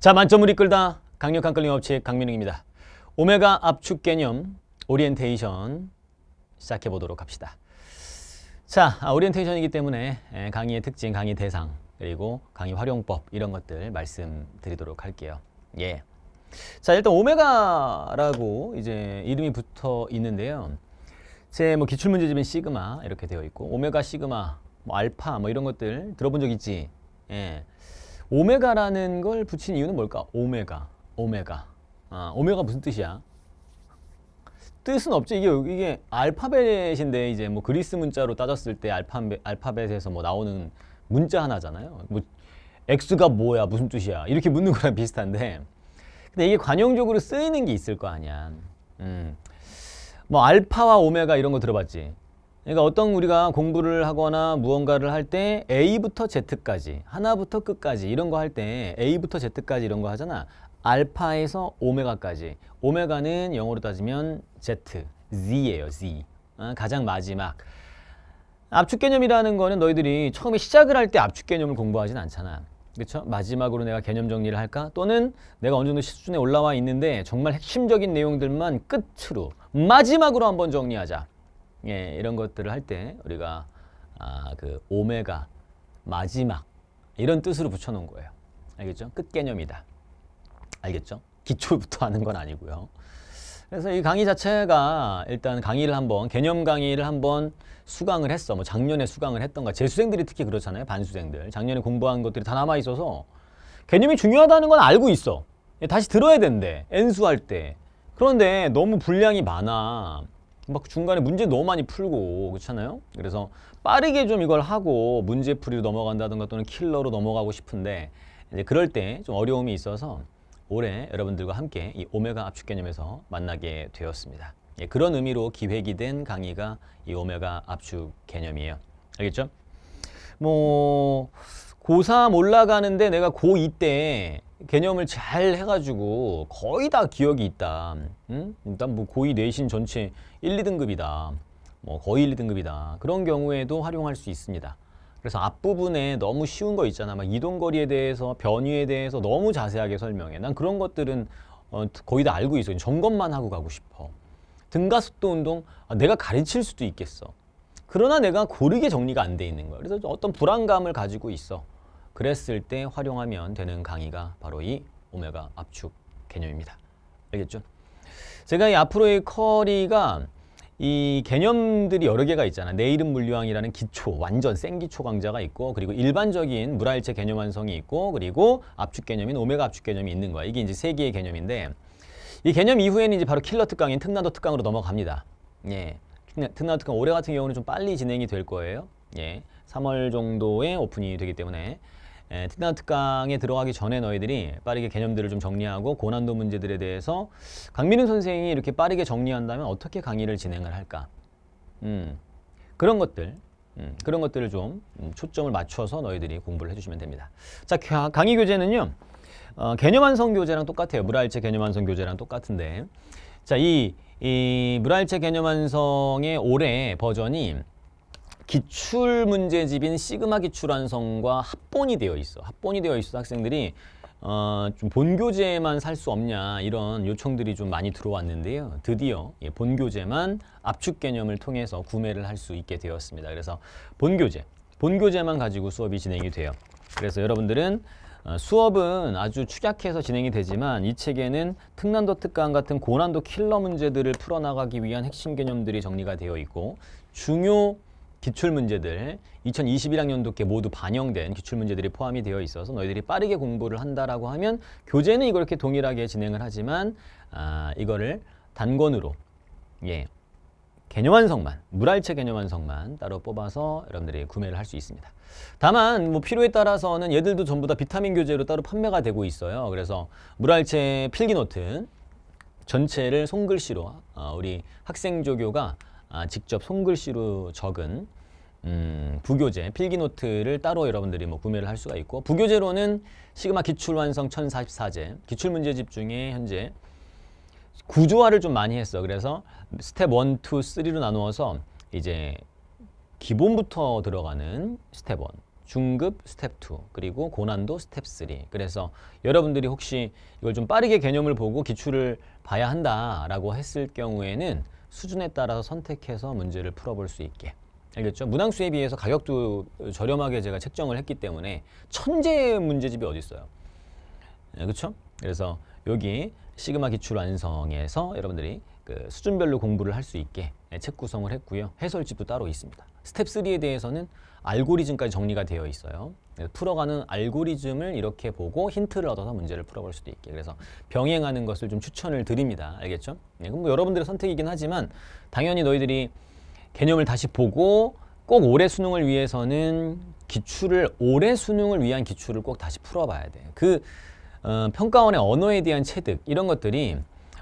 자 만점을 이끌다 강력한 끌림 업체 강민웅입니다. 오메가 압축 개념 오리엔테이션 시작해 보도록 합시다. 자 아, 오리엔테이션이기 때문에 예, 강의의 특징, 강의 대상 그리고 강의 활용법 이런 것들 말씀드리도록 할게요. 예. 자 일단 오메가라고 이제 이름이 붙어 있는데요. 제 뭐 기출문제집엔 시그마 이렇게 되어 있고 오메가 시그마 뭐 알파 뭐 이런 것들 들어본 적 있지? 예. 오메가라는 걸 붙인 이유는 뭘까? 오메가, 오메가. 아, 오메가 무슨 뜻이야? 뜻은 없지. 이게 이게 알파벳인데 이제 뭐 그리스 문자로 따졌을 때 알파벳 알파벳에서 뭐 나오는 문자 하나잖아요. 뭐 x가 뭐야? 무슨 뜻이야? 이렇게 묻는 거랑 비슷한데. 근데 이게 관용적으로 쓰이는 게 있을 거 아니야. 음. 뭐 알파와 오메가 이런 거 들어봤지? 그러니까 어떤 우리가 공부를 하거나 무언가를 할 때 A부터 Z까지 하나부터 끝까지 이런 거 할 때 A부터 Z까지 이런 거 하잖아 알파에서 오메가까지 오메가는 영어로 따지면 Z, Z예요 Z 어, 가장 마지막 압축 개념이라는 거는 너희들이 처음에 시작을 할 때 압축 개념을 공부하진 않잖아 그렇죠? 마지막으로 내가 개념 정리를 할까? 또는 내가 어느 정도 수준에 올라와 있는데 정말 핵심적인 내용들만 끝으로 마지막으로 한번 정리하자 예, 이런 것들을 할 때 우리가 아, 그 오메가 마지막 이런 뜻으로 붙여놓은 거예요. 알겠죠? 끝 개념이다. 알겠죠? 기초부터 하는 건 아니고요. 그래서 이 강의 자체가 일단 강의를 한번 개념 강의를 한번 수강을 했어. 뭐 작년에 수강을 했던가 재수생들이 특히 그렇잖아요. 반수생들 작년에 공부한 것들이 다 남아 있어서 개념이 중요하다는 건 알고 있어. 예, 다시 들어야 된대. N수 할 때. 그런데 너무 분량이 많아. 막 중간에 문제 너무 많이 풀고 그렇잖아요. 그래서 빠르게 좀 이걸 하고 문제풀이로 넘어간다든가 또는 킬러로 넘어가고 싶은데 이제 그럴 때 좀 어려움이 있어서 올해 여러분들과 함께 이 오메가 압축 개념에서 만나게 되었습니다. 예, 그런 의미로 기획이 된 강의가 이 오메가 압축 개념이에요. 알겠죠? 뭐 고3 올라가는데 내가 고2 때 개념을 잘 해가지고 거의 다 기억이 있다. 응? 일단 뭐 고2 내신 전체 1, 2등급이다. 뭐 거의 1, 2등급이다. 그런 경우에도 활용할 수 있습니다. 그래서 앞부분에 너무 쉬운 거 있잖아. 막 이동거리에 대해서, 변위에 대해서 너무 자세하게 설명해. 난 그런 것들은 어, 거의 다 알고 있어. 점검만 하고 가고 싶어. 등가속도 운동, 아, 내가 가르칠 수도 있겠어. 그러나 내가 고르게 정리가 안 돼 있는 거야. 그래서 어떤 불안감을 가지고 있어. 그랬을 때 활용하면 되는 강의가 바로 이 오메가 압축 개념입니다. 알겠죠? 제가 이 앞으로의 커리가 이 개념들이 여러 개가 있잖아. 내 이름 물리학이라는 기초, 완전 생기초 강좌가 있고 그리고 일반적인 물화일체 개념 완성이 있고 그리고 압축 개념인 오메가 압축 개념이 있는 거야. 이게 이제 세 개의 개념인데 이 개념 이후에는 이제 바로 킬러 특강인 특난도 특강으로 넘어갑니다. 예. 특난도 특강 올해 같은 경우는 좀 빨리 진행이 될 거예요. 예. 3월 정도에 오픈이 되기 때문에 예, 특단 특강에 들어가기 전에 너희들이 빠르게 개념들을 좀 정리하고 고난도 문제들에 대해서 강민우 선생이 이렇게 빠르게 정리한다면 어떻게 강의를 진행을 할까? 음, 그런 것들, 음, 그런 것들을 좀 음, 초점을 맞춰서 너희들이 공부를 해주시면 됩니다. 자, 강의 교재는요. 어, 개념 완성 교재랑 똑같아요. 물알체 개념 완성 교재랑 똑같은데 자, 이, 이 물알체 개념 완성의 올해 버전이 기출 문제집인 시그마 기출완성과 합본이 되어 있어. 합본이 되어 있어 학생들이 어, 좀 본교재만 살 수 없냐 이런 요청들이 좀 많이 들어왔는데요. 드디어 예, 본교재만 압축 개념을 통해서 구매를 할 수 있게 되었습니다. 그래서 본교재, 본교재만 가지고 수업이 진행이 돼요. 그래서 여러분들은 어, 수업은 아주 축약해서 진행이 되지만 이 책에는 특난도 특강 같은 고난도 킬러 문제들을 풀어나가기 위한 핵심 개념들이 정리가 되어 있고 중요 기출문제들 2021학년도께 모두 반영된 기출문제들이 포함이 되어 있어서 너희들이 빠르게 공부를 한다라고 하면 교재는 이걸 이렇게 동일하게 진행을 하지만 아, 이거를 단권으로 예 개념 완성만, 물알체 개념 완성만 따로 뽑아서 여러분들이 구매를 할 수 있습니다. 다만 뭐 필요에 따라서는 얘들도 전부 다 비타민 교재로 따로 판매가 되고 있어요. 그래서 물알체 필기노트 전체를 손글씨로 어, 우리 학생조교가 아, 직접 손글씨로 적은 음, 부교재, 필기노트를 따로 여러분들이 뭐 구매를 할 수가 있고 부교재로는 시그마 기출완성 1044제, 기출문제집 중에 현재 구조화를 좀 많이 했어. 그래서 스텝 1, 2, 3로 나누어서 이제 기본부터 들어가는 스텝 1, 중급 스텝 2, 그리고 고난도 스텝 3. 그래서 여러분들이 혹시 이걸 좀 빠르게 개념을 보고 기출을 봐야 한다라고 했을 경우에는 수준에 따라서 선택해서 문제를 풀어볼 수 있게 알겠죠? 문항수에 비해서 가격도 저렴하게 제가 책정을 했기 때문에 천재 문제집이 어디 있어요? 네, 예, 그렇죠? 그래서 여기 시그마 기출 완성에서 여러분들이 그 수준별로 공부를 할 수 있게 예, 책 구성을 했고요. 해설집도 따로 있습니다. 스텝 3에 대해서는 알고리즘까지 정리가 되어 있어요. 풀어가는 알고리즘을 이렇게 보고 힌트를 얻어서 문제를 풀어볼 수도 있게 그래서 병행하는 것을 좀 추천을 드립니다. 알겠죠? 예, 그럼 뭐 여러분들의 선택이긴 하지만 당연히 너희들이 개념을 다시 보고 꼭 올해 수능을 위해서는 기출을 올해 수능을 위한 기출을 꼭 다시 풀어봐야 돼. 그 어, 평가원의 언어에 대한 체득 이런 것들이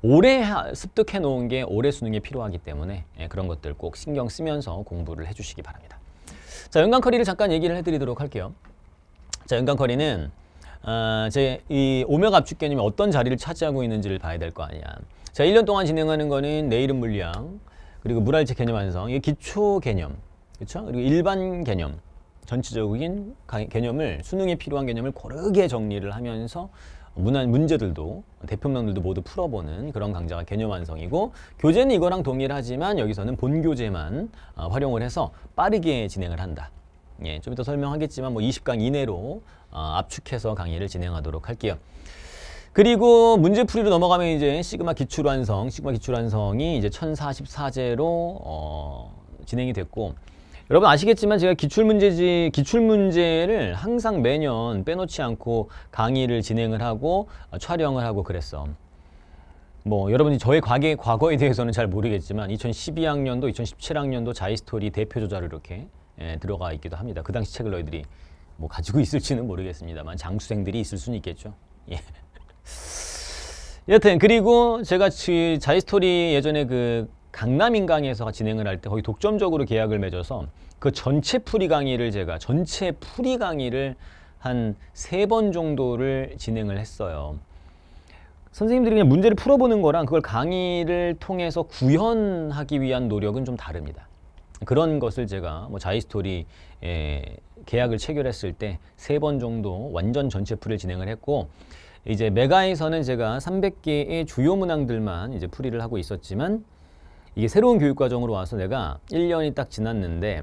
올해 습득해 놓은 게 올해 수능에 필요하기 때문에 예, 그런 것들 꼭 신경 쓰면서 공부를 해주시기 바랍니다. 자, 연관 커리를 잠깐 얘기를 해드리도록 할게요. 자, 연간거리는 어, 제이 오명갑축 개념이 어떤 자리를 차지하고 있는지를 봐야 될 거 아니야. 자, 1년 동안 진행하는 거는 내일은 물량, 그리고 물알체 개념 완성, 이게 기초 개념, 그렇죠? 그리고 일반 개념, 전체적인 개념을 수능에 필요한 개념을 고르게 정리를 하면서 문안 문제들도 대표명들도 모두 풀어보는 그런 강좌가 개념 완성이고 교재는 이거랑 동일하지만 여기서는 본 교재만 어, 활용을 해서 빠르게 진행을 한다. 예, 좀 이따 설명하겠지만 뭐 20강 이내로 어, 압축해서 강의를 진행하도록 할게요. 그리고 문제풀이로 넘어가면 이제 시그마 기출완성, 시그마 기출완성이 이제 1044제로 어, 진행이 됐고 여러분 아시겠지만 제가 기출문제지 기출문제를 항상 매년 빼놓지 않고 강의를 진행을 하고 어, 촬영을 하고 그랬어. 뭐 여러분이 저의 과거에, 대해서는 잘 모르겠지만 2012학년도, 2017학년도 자이스토리 대표조자로 이렇게 예, 들어가 있기도 합니다. 그 당시 책을 너희들이 뭐 가지고 있을지는 모르겠습니다만 장수생들이 있을 수는 있겠죠. 예. 여튼 그리고 제가 자이스토리 예전에 그 강남인강에서 진행을 할 때 거기 독점적으로 계약을 맺어서 그 전체 풀이 강의를 제가 전체 풀이 강의를 한 세 번 정도를 진행을 했어요. 선생님들이 그냥 문제를 풀어보는 거랑 그걸 강의를 통해서 구현하기 위한 노력은 좀 다릅니다. 그런 것을 제가 뭐 자이스토리 예, 계약을 체결했을 때 세 번 정도 완전 전체 풀을 진행을 했고 이제 메가에서는 제가 300개의 주요 문항들만 이제 풀이를 하고 있었지만 이게 새로운 교육 과정으로 와서 내가 1년이 딱 지났는데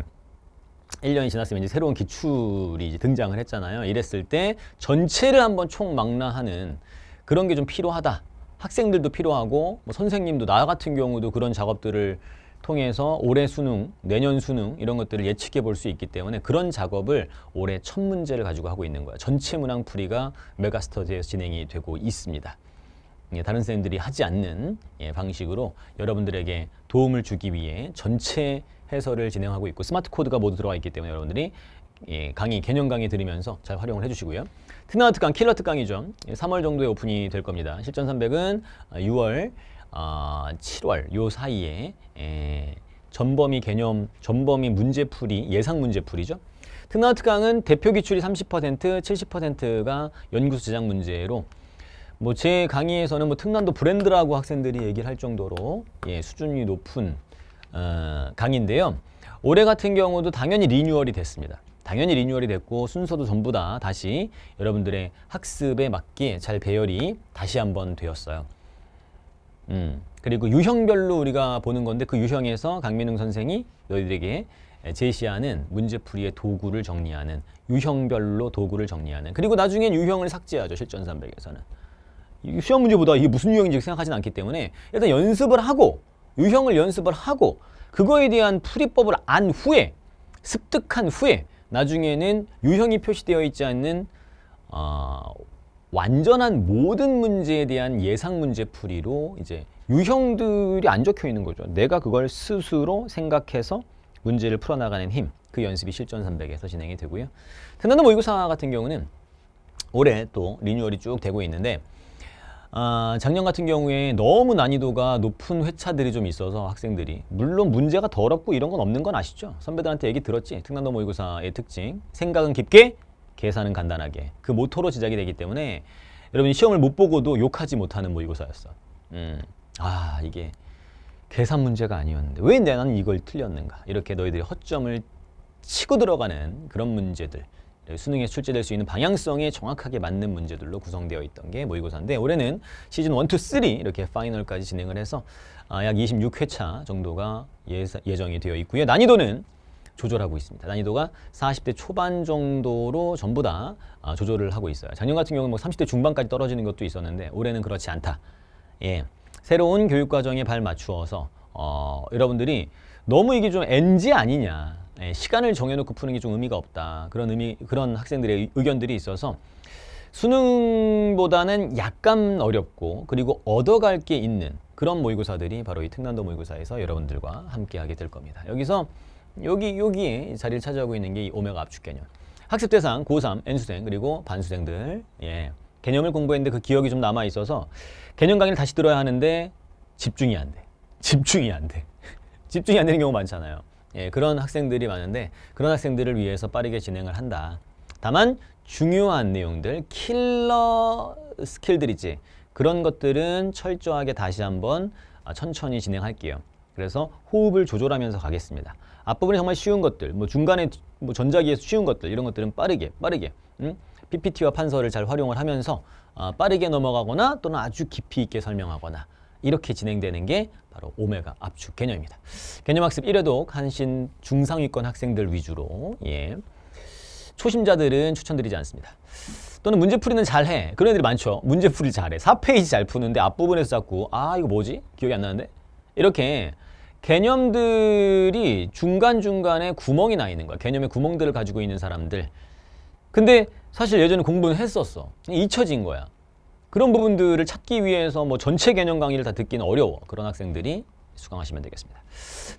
1년이 지났으면 이제 새로운 기출이 이제 등장을 했잖아요. 이랬을 때 전체를 한번 총망라하는 그런 게 좀 필요하다. 학생들도 필요하고 뭐 선생님도 나 같은 경우도 그런 작업들을 통해서 올해 수능, 내년 수능 이런 것들을 예측해 볼 수 있기 때문에 그런 작업을 올해 첫 문제를 가지고 하고 있는 거예요. 전체 문항풀이가 메가스터디에서 진행이 되고 있습니다. 예, 다른 선생님들이 하지 않는 예, 방식으로 여러분들에게 도움을 주기 위해 전체 해설을 진행하고 있고 스마트 코드가 모두 들어와 있기 때문에 여러분들이 예, 강의, 개념 강의 들으면서 잘 활용을 해주시고요. 특강 특강, 킬러 특강이죠. 3월 예, 정도에 오픈이 될 겁니다. 실전 300은 6월 어, 아, 7월 요 사이에 에, 전범위 개념, 전범위 문제풀이, 예상 문제풀이죠. 특나우트강은 대표 기출이 30%, 70%가 연구소 제작 문제로 뭐 제 강의에서는 뭐 특난도 브랜드라고 학생들이 얘기를 할 정도로 예, 수준이 높은 어, 강의인데요. 올해 같은 경우도 당연히 리뉴얼이 됐습니다. 당연히 리뉴얼이 됐고 순서도 전부 다 다시 여러분들의 학습에 맞게 잘 배열이 다시 한번 되었어요. 음. 그리고 유형별로 우리가 보는 건데 그 유형에서 강민웅 선생이 너희들에게 제시하는 문제풀이의 도구를 정리하는 유형별로 도구를 정리하는 그리고 나중엔 유형을 삭제하죠 실전 300에서는 시험 문제보다 이게 무슨 유형인지 생각하진 않기 때문에 일단 연습을 하고 유형을 연습을 하고 그거에 대한 풀이법을 안 후에 습득한 후에 나중에는 유형이 표시되어 있지 않는 어, 완전한 모든 문제에 대한 예상 문제풀이로 이제 유형들이 안 적혀 있는 거죠. 내가 그걸 스스로 생각해서 문제를 풀어나가는 힘. 그 연습이 실전 300에서 진행이 되고요. 대난도 모의고사 같은 경우는 올해 또 리뉴얼이 쭉 되고 있는데 아, 작년 같은 경우에 너무 난이도가 높은 회차들이 좀 있어서 학생들이 물론 문제가 더럽고 이런 건 없는 건 아시죠? 선배들한테 얘기 들었지? 특난도 모의고사의 특징 생각은 깊게 계산은 간단하게 그 모토로 지작이 되기 때문에 여러분 시험을 못 보고도 욕하지 못하는 모의고사였어. 뭐 음. 아 이게 계산 문제가 아니었는데 왜 나는 이걸 틀렸는가 이렇게 너희들이 허점을 치고 들어가는 그런 문제들 수능에 출제될 수 있는 방향성에 정확하게 맞는 문제들로 구성되어 있던 게 모의고사인데 올해는 시즌 1, 2, 3 이렇게 파이널까지 진행을 해서 아, 약 26회차 정도가 예정이 되어 있고요. 난이도는 조절하고 있습니다. 난이도가 40대 초반 정도로 전부 다 아, 조절을 하고 있어요. 작년 같은 경우는 뭐 30대 중반까지 떨어지는 것도 있었는데 올해는 그렇지 않다. 예. 새로운 교육과정에 발 맞추어서 어, 여러분들이 너무 이게 좀 NG 아니냐. 예, 시간을 정해놓고 푸는 게 좀 의미가 없다. 그런 의미, 그런 학생들의 의견들이 있어서 수능보다는 약간 어렵고 그리고 얻어갈 게 있는 그런 모의고사들이 바로 이 특난도 모의고사에서 여러분들과 함께 하게 될 겁니다. 여기서 여기 여기 에 자리를 차지하고 있는 게 이 오메가 압축 개념. 학습 대상 고3, N수생 그리고 반수생들 예. 개념을 공부했는데 그 기억이 좀 남아 있어서 개념 강의를 다시 들어야 하는데 집중이 안 돼. 집중이 안 돼. 집중이 안 되는 경우 많잖아요. 예, 그런 학생들이 많은데 그런 학생들을 위해서 빠르게 진행을 한다. 다만 중요한 내용들, 킬러 스킬들이지 그런 것들은 철저하게 다시 한번 아, 천천히 진행할게요. 그래서 호흡을 조절하면서 가겠습니다. 앞부분이 정말 쉬운 것들, 뭐 중간에 뭐 전자기에서 쉬운 것들 이런 것들은 빠르게 빠르게 음? PPT와 판서를 잘 활용을 하면서 어, 빠르게 넘어가거나 또는 아주 깊이 있게 설명하거나 이렇게 진행되는 게 바로 오메가 압축 개념입니다. 개념학습 1회도 한신 중상위권 학생들 위주로 예. 초심자들은 추천드리지 않습니다. 또는 문제풀이는 잘해. 그런 애들이 많죠. 문제풀이 잘해. 4페이지 잘 푸는데 앞부분에서 자꾸 아 이거 뭐지? 기억이 안 나는데? 이렇게 개념들이 중간중간에 구멍이 나 있는 거야. 개념의 구멍들을 가지고 있는 사람들. 근데 사실 예전에 공부는 했었어. 잊혀진 거야. 그런 부분들을 찾기 위해서 뭐 전체 개념 강의를 다 듣기는 어려워. 그런 학생들이 수강하시면 되겠습니다.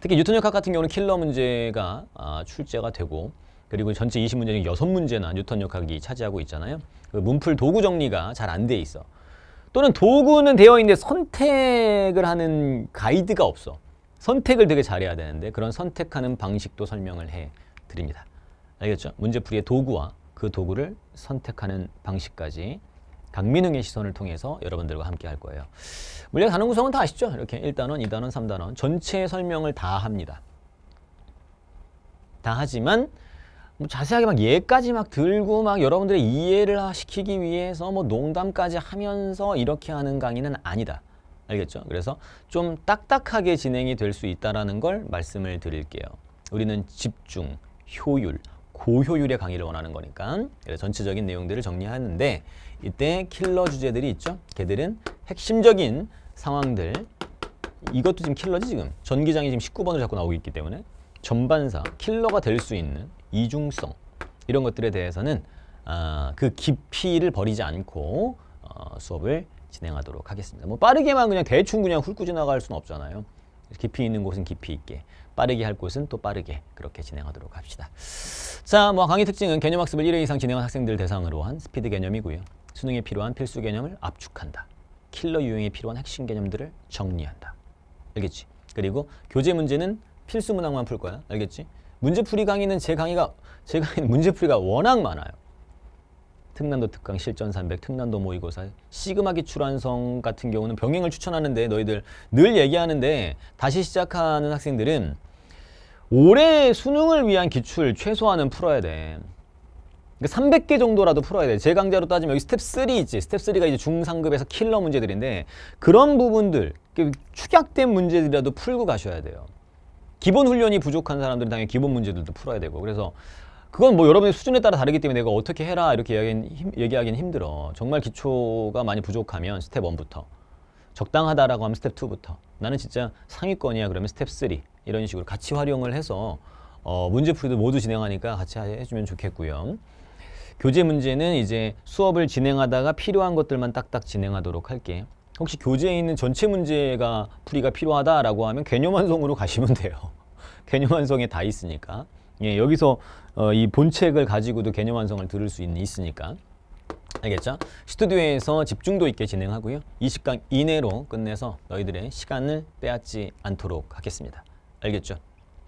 특히 뉴턴역학 같은 경우는 킬러 문제가 아, 출제가 되고 그리고 전체 20문제 중 6문제나 뉴턴역학이 차지하고 있잖아요. 그 문풀 도구 정리가 잘 안 돼 있어. 또는 도구는 되어 있는데 선택을 하는 가이드가 없어. 선택을 되게 잘해야 되는데 그런 선택하는 방식도 설명을 해 드립니다. 알겠죠? 문제풀이의 도구와 그 도구를 선택하는 방식까지 강민웅의 시선을 통해서 여러분들과 함께 할 거예요. 물리학 단원 구성은 다 아시죠? 이렇게 1단원, 2단원, 3단원 전체 설명을 다 합니다. 다 하지만 뭐 자세하게 막 예까지 막 들고 막 여러분들의 이해를 시키기 위해서 뭐 농담까지 하면서 이렇게 하는 강의는 아니다. 알겠죠? 그래서 좀 딱딱하게 진행이 될 수 있다는 걸 말씀을 드릴게요. 우리는 집중, 효율, 고효율의 강의를 원하는 거니까 그래서 전체적인 내용들을 정리하는데 이때 킬러 주제들이 있죠? 걔들은 핵심적인 상황들 이것도 지금 킬러지 지금 전기장이 지금 1 9번으로 자꾸 나오고 있기 때문에 전반사, 킬러가 될 수 있는 이중성 이런 것들에 대해서는 아, 그 깊이를 버리지 않고 어, 수업을 진행하도록 하겠습니다. 뭐 빠르게만 그냥 대충 그냥 훑고 지나갈 수는 없잖아요. 깊이 있는 곳은 깊이 있게, 빠르게 할 곳은 또 빠르게 그렇게 진행하도록 합시다. 자, 뭐 강의 특징은 개념 학습을 1회 이상 진행한 학생들 대상으로 한 스피드 개념이고요. 수능에 필요한 필수 개념을 압축한다. 킬러 유형에 필요한 핵심 개념들을 정리한다. 알겠지? 그리고 교재 문제는 필수 문항만 풀 거야. 알겠지? 문제풀이 강의는 제 강의가 제 강의는 문제풀이가 워낙 많아요. 특난도 특강 실전 300 특난도 모의고사 시그마 기출완성 같은 경우는 병행을 추천하는데 너희들 늘 얘기하는데 다시 시작하는 학생들은 올해 수능을 위한 기출 최소한은 풀어야 돼. 그러니까 300개 정도라도 풀어야 돼. 제 강좌로 따지면 여기 스텝 3 있지. 스텝 3가 이제 중상급에서 킬러 문제들인데 그런 부분들 그 축약된 문제들이라도 풀고 가셔야 돼요. 기본 훈련이 부족한 사람들은 당연히 기본 문제들도 풀어야 되고 그래서 그건 뭐 여러분의 수준에 따라 다르기 때문에 내가 어떻게 해라 이렇게 얘기하기는, 힘들어. 정말 기초가 많이 부족하면 스텝 1부터 적당하다라고 하면 스텝 2부터 나는 진짜 상위권이야 그러면 스텝 3 이런 식으로 같이 활용을 해서 어, 문제풀이도 모두 진행하니까 같이 해주면 좋겠고요. 교재 문제는 이제 수업을 진행하다가 필요한 것들만 딱딱 진행하도록 할게. 혹시 교재에 있는 전체 문제가 풀이가 필요하다라고 하면 개념 완성으로 가시면 돼요. 개념 완성에 다 있으니까. 예, 여기서 어, 이 본책을 가지고도 개념 완성을 들을 수 있, 있으니까 알겠죠? 스튜디오에서 집중도 있게 진행하고요. 이 시간 이내로 끝내서 너희들의 시간을 빼앗지 않도록 하겠습니다. 알겠죠?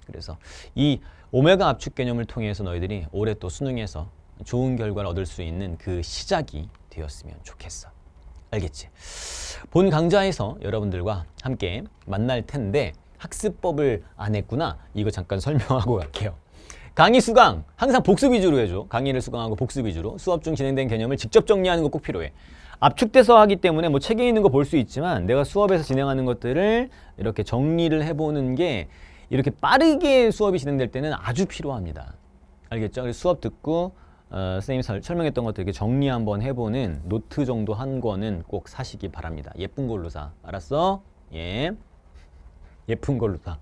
그래서 이 오메가 압축 개념을 통해서 너희들이 올해 또 수능에서 좋은 결과를 얻을 수 있는 그 시작이 되었으면 좋겠어. 알겠지? 본 강좌에서 여러분들과 함께 만날 텐데 학습법을 안 했구나. 이거 잠깐 설명하고 갈게요. 강의 수강 항상 복습 위주로 해줘 강의를 수강하고 복습 위주로 수업 중 진행된 개념을 직접 정리하는 거 꼭 필요해 압축돼서 하기 때문에 뭐 책에 있는 거 볼 수 있지만 내가 수업에서 진행하는 것들을 이렇게 정리를 해보는 게 이렇게 빠르게 수업이 진행될 때는 아주 필요합니다 알겠죠? 수업 듣고 어, 선생님이 설, 설명했던 것들 이렇게 정리 한번 해보는 노트 정도 한 거는 꼭 사시기 바랍니다 예쁜 걸로 사 알았어? 예 예쁜 걸로 사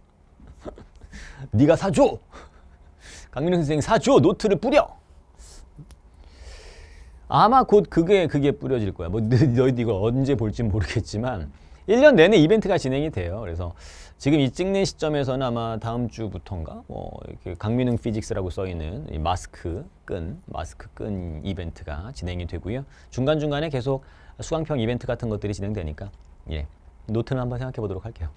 네가 사줘! 강민호 선생 사줘 노트를 뿌려. 아마 곧 그게 그게 뿌려질 거야. 뭐 너희들 이걸 언제 볼진 모르겠지만 1년 내내 이벤트가 진행이 돼요. 그래서 지금 이 찍는 시점에서는 아마 다음 주부터인가 뭐 이렇게 강민웅 피직스라고 써 있는 이 마스크 끈 마스크 끈 이벤트가 진행이 되고요. 중간 중간에 계속 수강평 이벤트 같은 것들이 진행되니까 예 노트는 한번 생각해 보도록 할게요.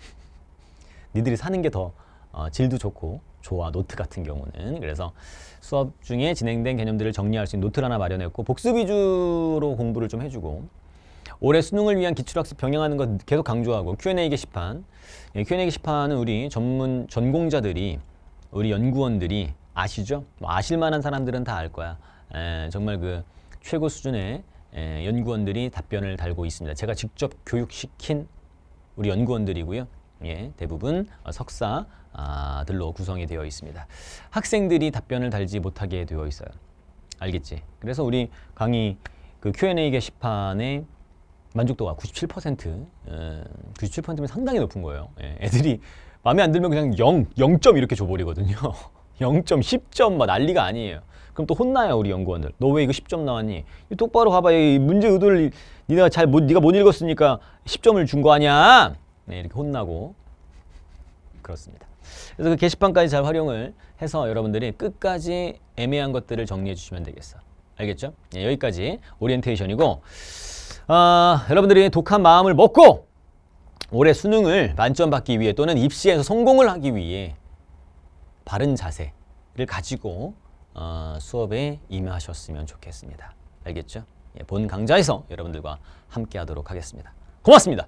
니들이 사는 게더 어, 질도 좋고 조화, 노트 같은 경우는 그래서 수업 중에 진행된 개념들을 정리할 수 있는 노트를 하나 마련했고 복습 위주로 공부를 좀 해주고 올해 수능을 위한 기출학습 병행하는 것 계속 강조하고 Q&A 게시판 예, Q&A 게시판은 우리 전문 전공자들이 우리 연구원들이 아시죠? 뭐 아실만한 사람들은 다 알 거야 에, 예, 정말 그 최고 수준의 에, 예, 연구원들이 답변을 달고 있습니다 제가 직접 교육시킨 우리 연구원들이고요 예, 대부분 석사들로 구성이 되어 있습니다. 학생들이 답변을 달지 못하게 되어 있어요. 알겠지? 그래서 우리 강의 그 Q&A 게시판에 만족도가 97% 음, 97%면 상당히 높은 거예요. 예, 애들이 마음에 안 들면 그냥 0, 0점 이렇게 줘버리거든요. 0 10점 막 난리가 아니에요. 그럼 또 혼나요 우리 연구원들. 너 왜 이거 10점 나왔니? 똑바로 가봐. 이 문제 의도를 니가잘 못, 니가 못 읽었으니까 10점을 준 거 아니야. 네, 이렇게 혼나고 그렇습니다. 그래서 그 게시판까지 잘 활용을 해서 여러분들이 끝까지 애매한 것들을 정리해 주시면 되겠어. 알겠죠? 네, 여기까지 오리엔테이션이고 아, 여러분들이 독한 마음을 먹고 올해 수능을 만점 받기 위해 또는 입시에서 성공을 하기 위해 바른 자세를 가지고 어, 수업에 임하셨으면 좋겠습니다. 알겠죠? 예, 본 강좌에서 여러분들과 함께 하도록 하겠습니다. 고맙습니다.